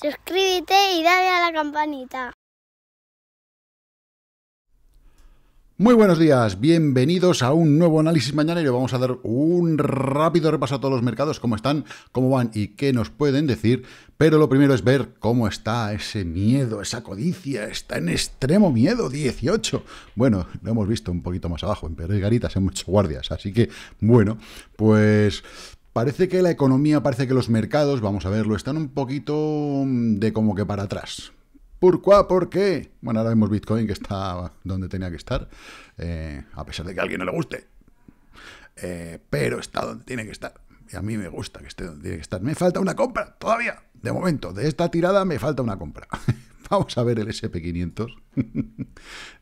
Suscríbete y dale a la campanita. Muy buenos días, bienvenidos a un nuevo análisis mañanero. Vamos a dar un rápido repaso a todos los mercados, cómo están, cómo van y qué nos pueden decir. Pero lo primero es ver cómo está ese miedo, esa codicia, está en extremo miedo, 18. Bueno, lo hemos visto un poquito más abajo, en y Garitas, en muchos guardias. Así que, bueno, pues Parece que la economía, parece que los mercados, vamos a verlo, están un poquito mm, de como que para atrás. ¿Por qué? ¿Por qué? Bueno, ahora vemos Bitcoin que está donde tenía que estar, eh, a pesar de que a alguien no le guste. Eh, pero está donde tiene que estar. Y a mí me gusta que esté donde tiene que estar. Me falta una compra todavía. De momento, de esta tirada me falta una compra. Vamos a ver el SP500.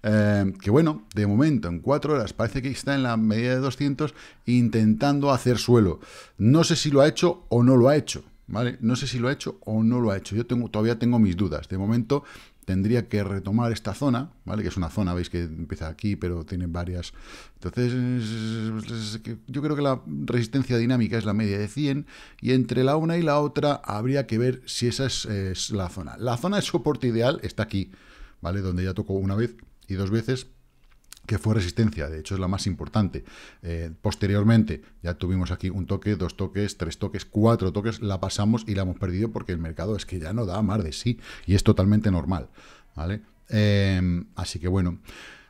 Eh, que bueno, de momento, en cuatro horas, parece que está en la medida de 200 intentando hacer suelo. No sé si lo ha hecho o no lo ha hecho. ¿Vale? No sé si lo ha hecho o no lo ha hecho. Yo tengo, todavía tengo mis dudas. De momento, tendría que retomar esta zona, ¿vale? Que es una zona, veis que empieza aquí, pero tiene varias. Entonces, yo creo que la resistencia dinámica es la media de 100 y entre la una y la otra habría que ver si esa es, la zona. La zona de soporte ideal está aquí, ¿vale? Donde ya tocó una vez y dos veces, que fue resistencia, de hecho es la más importante. Eh, posteriormente ya tuvimos aquí un toque, dos toques, tres toques, cuatro toques, la pasamos y la hemos perdido porque el mercado es que ya no da más de sí y es totalmente normal, ¿vale? Eh, así que bueno,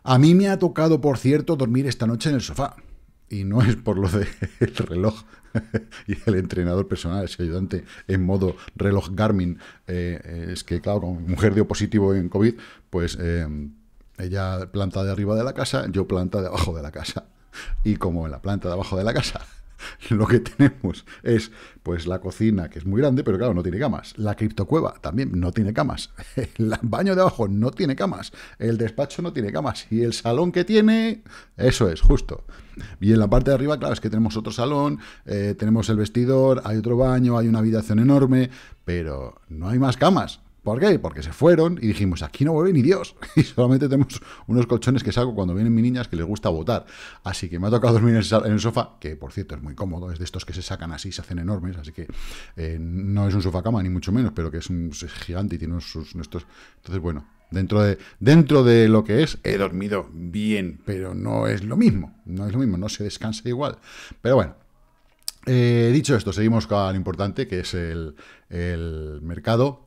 a mí me ha tocado, por cierto, dormir esta noche en el sofá y no es por lo del reloj y el entrenador personal, ese ayudante en modo reloj Garmin, eh, es que claro, como mujer dio positivo en COVID, pues ella planta de arriba de la casa, yo planta de abajo de la casa. Y como en la planta de abajo de la casa lo que tenemos es pues la cocina, que es muy grande, pero claro, no tiene camas. La criptocueva también no tiene camas. El baño de abajo no tiene camas. El despacho no tiene camas. Y el salón que tiene, eso es, justo. Y en la parte de arriba, claro, es que tenemos otro salón, eh, tenemos el vestidor, hay otro baño, hay una habitación enorme, pero no hay más camas. ¿Por qué? Porque se fueron y dijimos, aquí no vuelve ni Dios. Y solamente tenemos unos colchones que saco cuando vienen mis niñas que les gusta votar. Así que me ha tocado dormir en el sofá, que por cierto es muy cómodo, es de estos que se sacan así, se hacen enormes, así que eh, no es un sofá cama, ni mucho menos, pero que es, un, gigante y tiene sus Entonces, bueno, dentro de, dentro de lo que es, he dormido bien, pero no es lo mismo, no es lo mismo, no se descansa igual. Pero bueno, eh, dicho esto, seguimos con lo importante, que es el, el mercado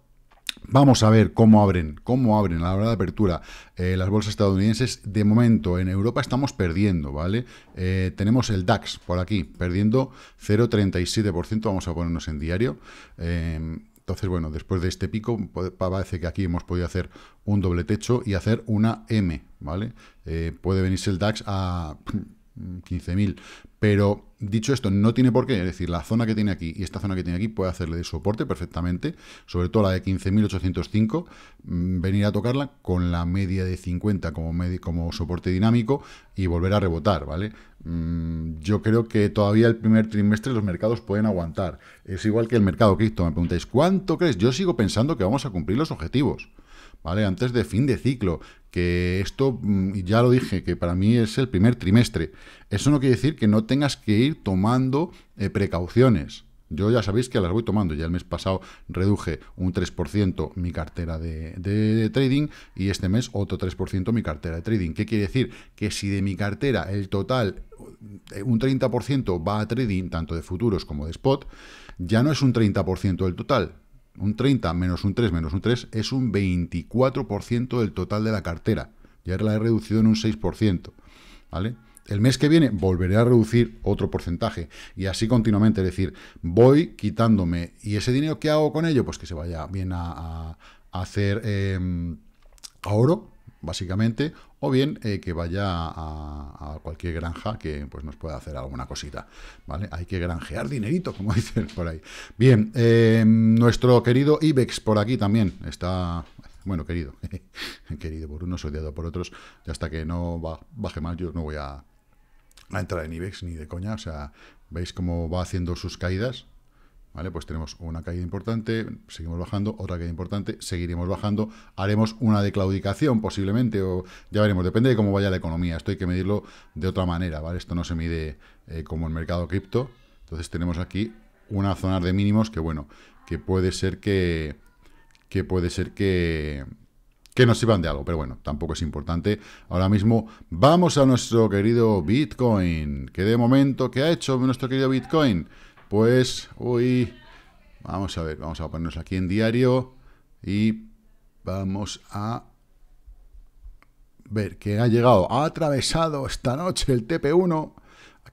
Vamos a ver cómo abren, cómo abren a la hora de apertura eh, las bolsas estadounidenses. De momento, en Europa estamos perdiendo, ¿vale? Eh, tenemos el DAX por aquí, perdiendo 0,37%, vamos a ponernos en diario. Em, entonces, bueno, después de este pico, pues, parece que aquí hemos podido hacer un doble techo y hacer una M, ¿vale? Eh, puede venirse el DAX a 15.000. Pero dicho esto, no tiene por qué, es decir, la zona que tiene aquí y esta zona que tiene aquí puede hacerle de soporte perfectamente, sobre todo la de 15.805, mm, venir a tocarla con la media de 50 como, como soporte dinámico y volver a rebotar, ¿vale? Mm, yo creo que todavía el primer trimestre los mercados pueden aguantar. Es igual que el mercado cripto, me preguntáis, ¿cuánto crees? Yo sigo pensando que vamos a cumplir los objetivos. ¿Vale? Antes de fin de ciclo que esto, mm, ya lo dije, que para mí es el primer trimestre. Eso no quiere decir que no tengas que ir tomando eh, precauciones. Yo ya sabéis que las voy tomando. Ya el mes pasado reduje un 3% mi cartera de, de, trading y este mes otro 3% mi cartera de trading. ¿Qué quiere decir? Que si de mi cartera el total, eh, un 30% va a trading, tanto de futuros como de spot, ya no es un 30% del total, un 30 menos un 3 menos un 3 es un 24% del total de la cartera. Ya la he reducido en un 6%. ¿Vale? El mes que viene volveré a reducir otro porcentaje y así continuamente. Es decir, voy quitándome. ¿Y ese dinero que hago con ello? Pues que se vaya bien a, hacer em, a oro básicamente, o bien eh, que vaya a, cualquier granja que pues, nos pueda hacer alguna cosita, ¿vale? Hay que granjear dinerito, como dicen por ahí. Bien, eh, nuestro querido Ibex por aquí también está... Bueno, querido, querido por unos, odiado por otros, y hasta que no baje mal yo no voy a, a entrar en IBEX ni de coña, o sea, veis cómo va haciendo sus caídas, ¿Vale? Pues tenemos una caída importante, seguimos bajando, otra caída importante, seguiremos bajando, haremos una declaudicación posiblemente, o ya veremos, depende de cómo vaya la economía, esto hay que medirlo de otra manera, ¿vale? Esto no se mide eh, como el mercado cripto, entonces tenemos aquí una zona de mínimos que, bueno, que puede ser que, que puede ser que, que nos sirvan de algo, pero bueno, tampoco es importante. Ahora mismo vamos a nuestro querido Bitcoin, que de momento, ¿qué ha hecho nuestro querido Bitcoin? Pues, uy, vamos a ver, vamos a ponernos aquí en diario y vamos a ver que ha llegado, ha atravesado esta noche el TP1,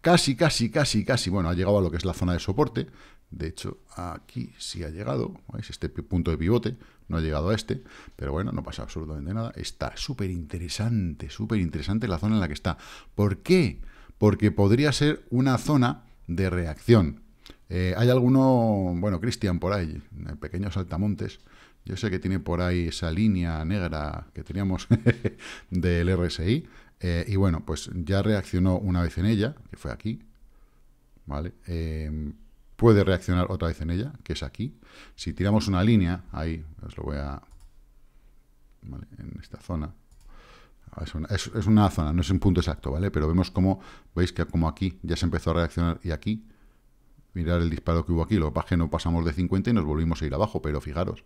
casi, casi, casi, casi, bueno, ha llegado a lo que es la zona de soporte, de hecho, aquí sí ha llegado, ¿veis? Este punto de pivote no ha llegado a este, pero bueno, no pasa absolutamente nada. Está súper interesante, súper interesante la zona en la que está. ¿Por qué? Porque podría ser una zona de reacción. Eh, hay alguno, bueno, Cristian por ahí, pequeños altamontes, Yo sé que tiene por ahí esa línea negra que teníamos del RSI. Eh, y bueno, pues ya reaccionó una vez en ella, que fue aquí. ¿Vale? Em, puede reaccionar otra vez en ella, que es aquí. Si tiramos una línea, ahí, os lo voy a... ¿vale? En esta zona. Ah, es una, es una, zona, no es un punto exacto, ¿vale? Pero vemos cómo, veis que como aquí ya se empezó a reaccionar y aquí Mirar el disparo que hubo aquí. Lo que pasa es que no pasamos de 50 y nos volvimos a ir abajo, pero fijaros,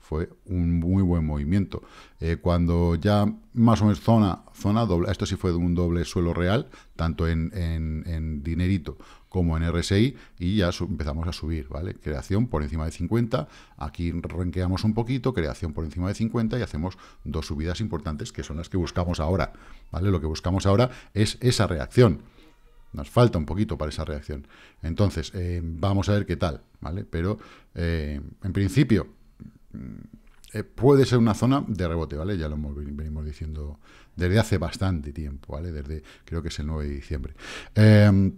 fue un muy buen movimiento. Eh, cuando ya más o menos zona, zona doble, esto sí fue de un doble suelo real, tanto en, en, en dinerito como en RSI, y ya empezamos a subir, ¿vale? Creación por encima de 50, aquí renqueamos un poquito, creación por encima de 50 y hacemos dos subidas importantes que son las que buscamos ahora, ¿vale? Lo que buscamos ahora es esa reacción. Nos falta un poquito para esa reacción. Entonces, eh, vamos a ver qué tal, ¿vale? Pero, eh, en principio, mm, eh, puede ser una zona de rebote, ¿vale? Ya lo venimos diciendo desde hace bastante tiempo, ¿vale? Desde, creo que es el 9 de diciembre. Em,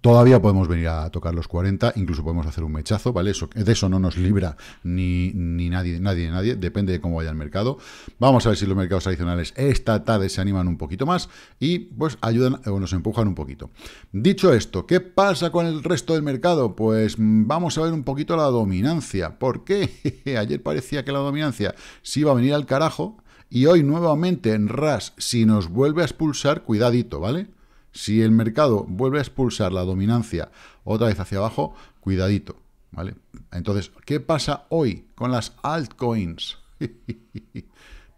Todavía podemos venir a tocar los 40, incluso podemos hacer un mechazo, ¿vale? Eso, de eso no nos libra ni, ni nadie, nadie, nadie, depende de cómo vaya el mercado. Vamos a ver si los mercados adicionales esta tarde se animan un poquito más y pues ayudan eh, o nos empujan un poquito. Dicho esto, ¿qué pasa con el resto del mercado? Pues mm, vamos a ver un poquito la dominancia. ¿Por qué? Ayer parecía que la dominancia sí iba a venir al carajo y hoy nuevamente en RAS, si nos vuelve a expulsar, cuidadito, ¿vale? Si el mercado vuelve a expulsar la dominancia otra vez hacia abajo, cuidadito, ¿vale? Entonces, ¿qué pasa hoy con las altcoins?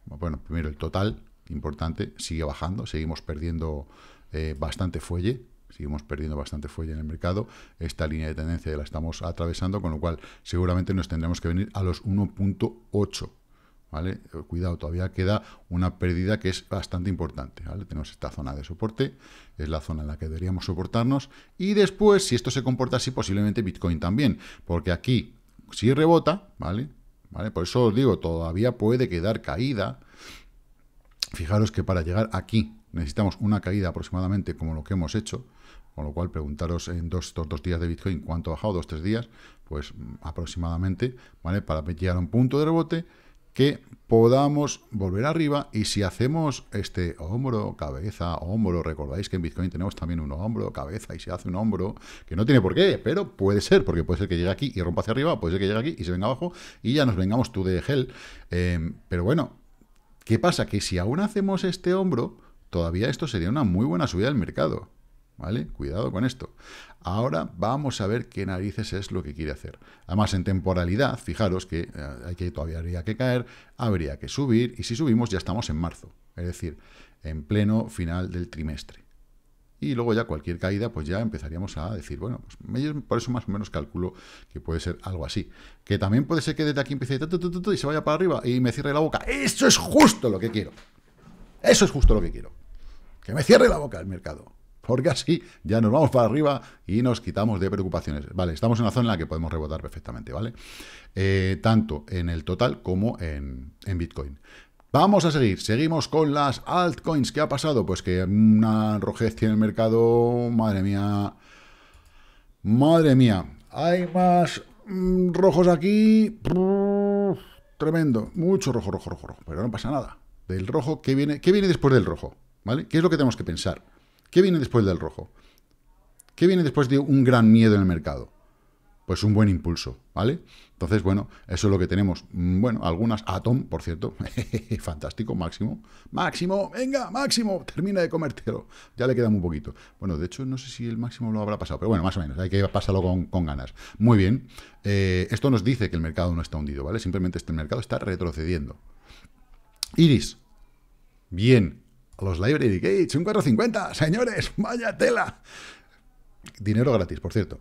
bueno, primero el total, importante, sigue bajando, seguimos perdiendo eh, bastante fuelle, seguimos perdiendo bastante fuelle en el mercado, esta línea de tendencia la estamos atravesando, con lo cual seguramente nos tendremos que venir a los 1.8, ¿vale? Eh, cuidado, todavía queda una pérdida que es bastante importante, ¿vale? Tenemos esta zona de soporte, es la zona en la que deberíamos soportarnos, y después, si esto se comporta así, posiblemente Bitcoin también, porque aquí, si rebota, ¿vale? ¿Vale? Por eso os digo, todavía puede quedar caída. Fijaros que para llegar aquí necesitamos una caída aproximadamente como lo que hemos hecho, con lo cual, preguntaros en dos, estos dos días de Bitcoin cuánto ha bajado, dos, tres días, pues mm, aproximadamente, ¿vale? Para llegar a un punto de rebote, que podamos volver arriba y si hacemos este hombro, cabeza, hombro, recordáis que en Bitcoin tenemos también un hombro, cabeza y se hace un hombro, que no tiene por qué, pero puede ser, porque puede ser que llegue aquí y rompa hacia arriba, puede ser que llegue aquí y se venga abajo y ya nos vengamos tú de gel. pero bueno, ¿qué pasa? Que si aún hacemos este hombro, todavía esto sería una muy buena subida del mercado. ¿vale? Cuidado con esto. Ahora vamos a ver qué narices es lo que quiere hacer. Además, en temporalidad, fijaros que eh, hay que, todavía habría que caer, habría que subir, y si subimos ya estamos en marzo, es decir, en pleno final del trimestre. Y luego ya cualquier caída, pues ya empezaríamos a decir, bueno, pues por eso más o menos calculo que puede ser algo así. Que también puede ser que desde aquí empiece y se vaya para arriba y me cierre la boca. Eso es justo lo que quiero. Eso es justo lo que quiero. Que me cierre la boca el mercado porque así ya nos vamos para arriba y nos quitamos de preocupaciones. Vale, estamos en una zona en la que podemos rebotar perfectamente, ¿vale? Eh, tanto en el total como en, Bitcoin. Vamos a seguir, seguimos con las altcoins. ¿Qué ha pasado? Pues que una rojez tiene el mercado, madre mía, madre mía. Hay más mm, rojos aquí, tremendo, mucho rojo, rojo, rojo, rojo, pero no pasa nada. Del rojo, ¿qué viene, ¿qué viene después del rojo? ¿Vale? ¿Qué es lo que tenemos que pensar? ¿Qué viene después del rojo? ¿Qué viene después de un gran miedo en el mercado? Pues un buen impulso, ¿vale? Entonces, bueno, eso es lo que tenemos. Mm, bueno, algunas Atom, por cierto, fantástico, máximo. Máximo, venga, máximo, termina de comértelo. Ya le queda muy poquito. Bueno, de hecho, no sé si el máximo lo habrá pasado, pero bueno, más o menos, hay que pasarlo con, ganas. Muy bien, eh, esto nos dice que el mercado no está hundido, ¿vale? Simplemente este mercado está retrocediendo. Iris, bien, los Library Gates, un 450, señores, vaya tela. Dinero gratis, por cierto.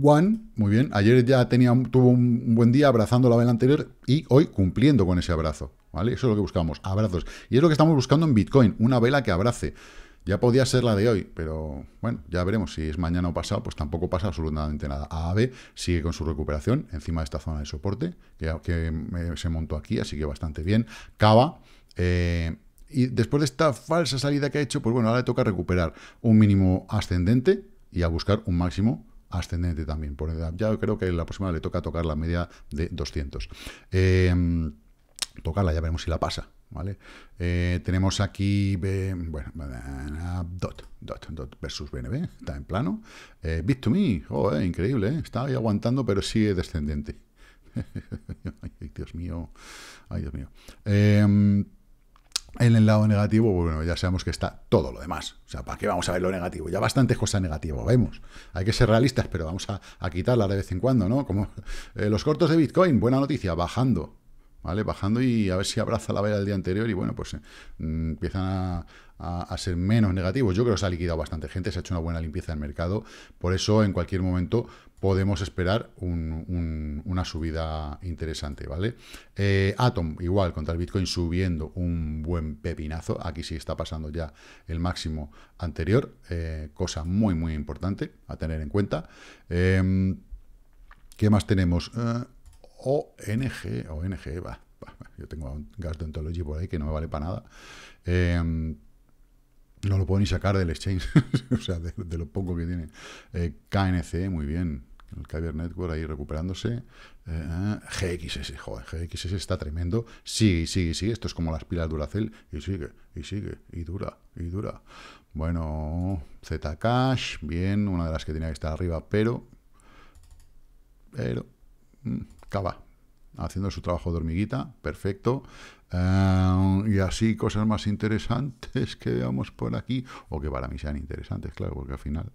One, muy bien, ayer ya tenía, tuvo un buen día abrazando la vela anterior y hoy cumpliendo con ese abrazo, ¿vale? Eso es lo que buscamos, abrazos. Y es lo que estamos buscando en Bitcoin, una vela que abrace. Ya podía ser la de hoy, pero bueno, ya veremos si es mañana o pasado, pues tampoco pasa absolutamente nada. Aave sigue con su recuperación encima de esta zona de soporte que, que eh, se montó aquí, así que bastante bien. Cava, eh, y después de esta falsa salida que ha hecho, pues bueno, ahora le toca recuperar un mínimo ascendente y a buscar un máximo ascendente también. Por, ya creo que la próxima le toca tocar la media de 200. Em, tocarla, ya veremos si la pasa. ¿vale? Eh, tenemos aquí, bueno, dot, versus BNB, está en plano. Eh, bit me increíble, ¿eh? está ahí aguantando, pero sigue descendente. ay, Dios mío, ay, Dios mío. Em, en el lado negativo, pues bueno, ya sabemos que está todo lo demás. O sea, ¿para qué vamos a ver lo negativo? Ya bastantes cosas negativas vemos. Hay que ser realistas, pero vamos a, a quitarlas de vez en cuando, ¿no? Como eh, los cortos de Bitcoin, buena noticia, bajando. ¿Vale? Bajando y a ver si abraza la vela del día anterior y bueno, pues eh, mm, empiezan a, a, ser menos negativos. Yo creo que se ha liquidado bastante gente, se ha hecho una buena limpieza del mercado. Por eso, en cualquier momento, podemos esperar una subida interesante, ¿vale? Eh, Atom, igual, contra el Bitcoin subiendo un buen pepinazo. Aquí sí está pasando ya el máximo anterior, eh, cosa muy, muy importante a tener en cuenta. Em, ¿Qué más tenemos? Eh, ONG, ONG, va, Yo tengo un gas de por ahí que no me vale para nada. Em, no lo puedo ni sacar del exchange, o sea, de, de, lo poco que tiene. KNC, muy bien, el Kyber Network ahí recuperándose. Eh, ah, GXS, joder, GXS está tremendo. Sigue, sigue, sigue. Esto es como las pilas Duracell. Y sigue, y sigue, y dura, y dura. Bueno, Zcash, bien, una de las que tenía que estar arriba, pero... Pero... Mm, Cava, haciendo su trabajo de hormiguita, perfecto. Eh, y así cosas más interesantes que veamos por aquí, o que para mí sean interesantes, claro, porque al final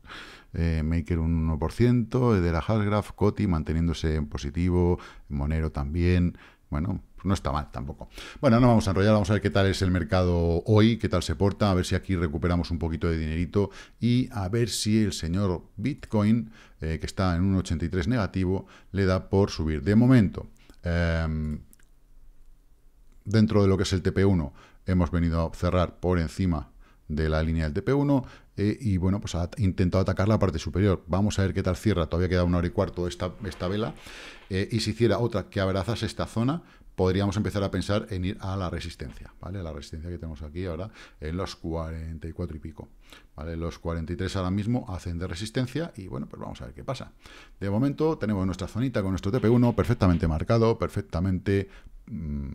eh, Maker un 1%, eh, de la Hasgraph, Coti manteniéndose en positivo, Monero también, bueno, no está mal tampoco. Bueno, no vamos a enrollar, vamos a ver qué tal es el mercado hoy, qué tal se porta, a ver si aquí recuperamos un poquito de dinerito y a ver si el señor Bitcoin, que está en un 83 negativo, le da por subir. De momento, Dentro de lo que es el TP1, hemos venido a cerrar por encima de la línea del TP1 eh, y bueno, pues ha intentado atacar la parte superior. Vamos a ver qué tal cierra, todavía queda una hora y cuarto esta, esta vela eh, y si hiciera otra que abrazase esta zona, podríamos empezar a pensar en ir a la resistencia, ¿vale? la resistencia que tenemos aquí ahora en los 44 y pico, ¿vale? Los 43 ahora mismo hacen de resistencia y bueno, pues vamos a ver qué pasa. De momento tenemos nuestra zonita con nuestro TP1 perfectamente marcado, perfectamente... Mm,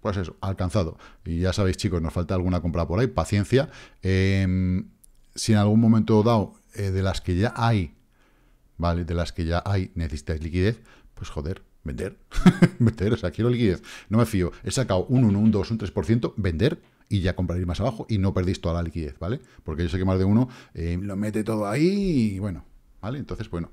pues eso, alcanzado. Y ya sabéis, chicos, nos falta alguna compra por ahí, paciencia. Em, si en algún momento dado, eh, de las que ya hay, ¿vale? De las que ya hay, necesitáis liquidez, pues joder, vender. vender, o sea, quiero liquidez. No me fío. He sacado un 1, un 2, un 3%, vender y ya compraréis más abajo y no perdéis toda la liquidez, ¿vale? Porque yo sé que más de uno eh, lo mete todo ahí y bueno, ¿vale? Entonces, bueno,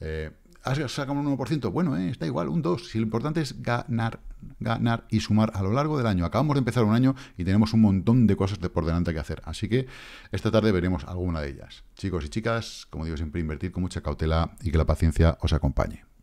eh, has un 1%, bueno, eh, está igual, un 2. Si lo importante es ganar, ganar y sumar a lo largo del año. Acabamos de empezar un año y tenemos un montón de cosas de por delante que hacer. Así que esta tarde veremos alguna de ellas. Chicos y chicas, como digo siempre, invertir con mucha cautela y que la paciencia os acompañe.